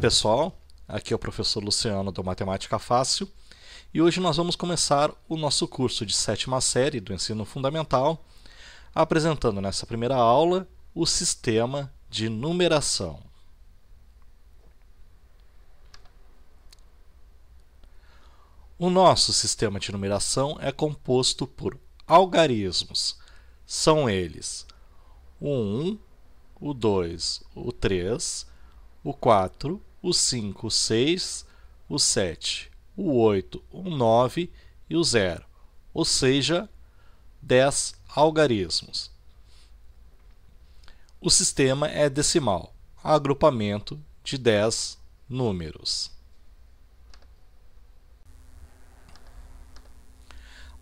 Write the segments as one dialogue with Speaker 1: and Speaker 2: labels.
Speaker 1: pessoal, aqui é o professor Luciano do Matemática Fácil e hoje nós vamos começar o nosso curso de sétima série do Ensino Fundamental, apresentando nessa primeira aula o sistema de numeração. O nosso sistema de numeração é composto por algarismos. São eles o 1, o 2, o 3, o 4 o 5, o 6, o 7, o 8, o 9 e o 0, ou seja, 10 algarismos. O sistema é decimal, agrupamento de 10 números.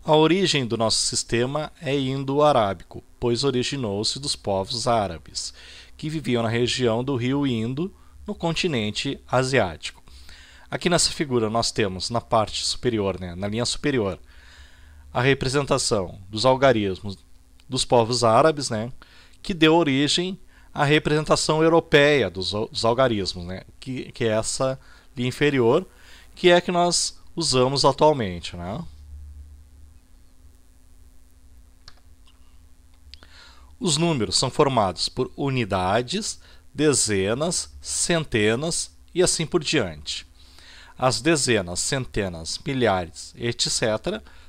Speaker 1: A origem do nosso sistema é indo-arábico, pois originou-se dos povos árabes, que viviam na região do rio Indo, no continente asiático. Aqui nessa figura nós temos na parte superior, né, na linha superior, a representação dos algarismos dos povos árabes, né, que deu origem à representação europeia dos, dos algarismos, né, que, que é essa linha inferior, que é a que nós usamos atualmente. Né. Os números são formados por unidades dezenas, centenas e assim por diante. As dezenas, centenas, milhares, etc.,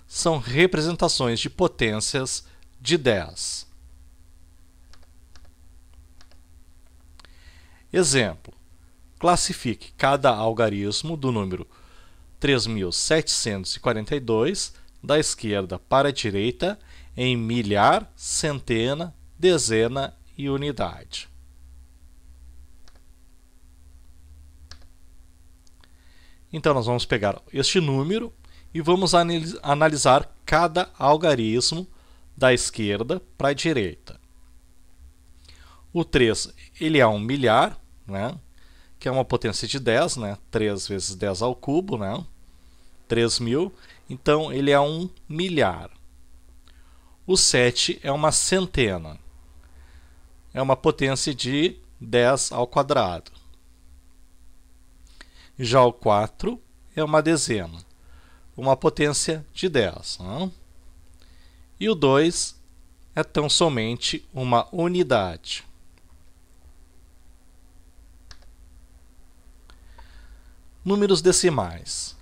Speaker 1: são representações de potências de 10. Exemplo: classifique cada algarismo do número 3742 da esquerda para a direita em milhar, centena, dezena e unidade. Então nós vamos pegar este número e vamos analisar cada algarismo da esquerda para a direita. O 3 ele é um milhar, né? que é uma potência de 10, né? 3 vezes 10 ao cubo, né? 3 então ele é um milhar. O 7 é uma centena, é uma potência de 10 ao quadrado. Já o 4 é uma dezena, uma potência de 10. Não? É? E o 2 é tão somente uma unidade. Números decimais.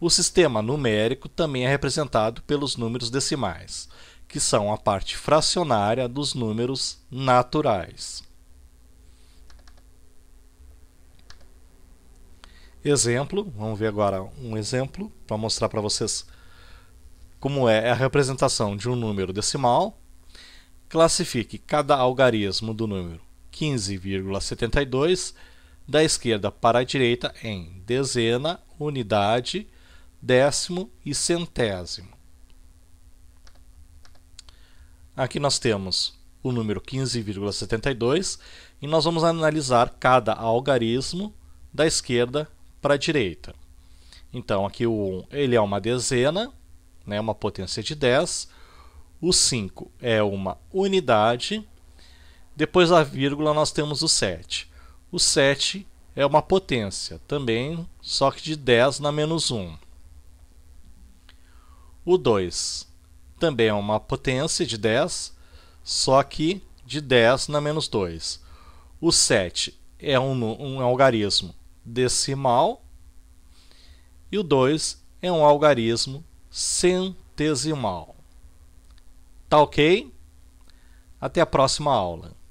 Speaker 1: O sistema numérico também é representado pelos números decimais, que são a parte fracionária dos números naturais. exemplo, vamos ver agora um exemplo para mostrar para vocês como é a representação de um número decimal. Classifique cada algarismo do número 15,72 da esquerda para a direita em dezena, unidade, décimo e centésimo. Aqui nós temos o número 15,72 e nós vamos analisar cada algarismo da esquerda para a direita. Então aqui o 1 ele é uma dezena, né, uma potência de 10. O 5 é uma unidade. Depois da vírgula nós temos o 7. O 7 é uma potência, também só que de 10 na menos 1. O 2 também é uma potência de 10, só que de 10 na menos 2. O 7 é um, um algarismo, decimal e o 2 é um algarismo centesimal. Tá ok? Até a próxima aula.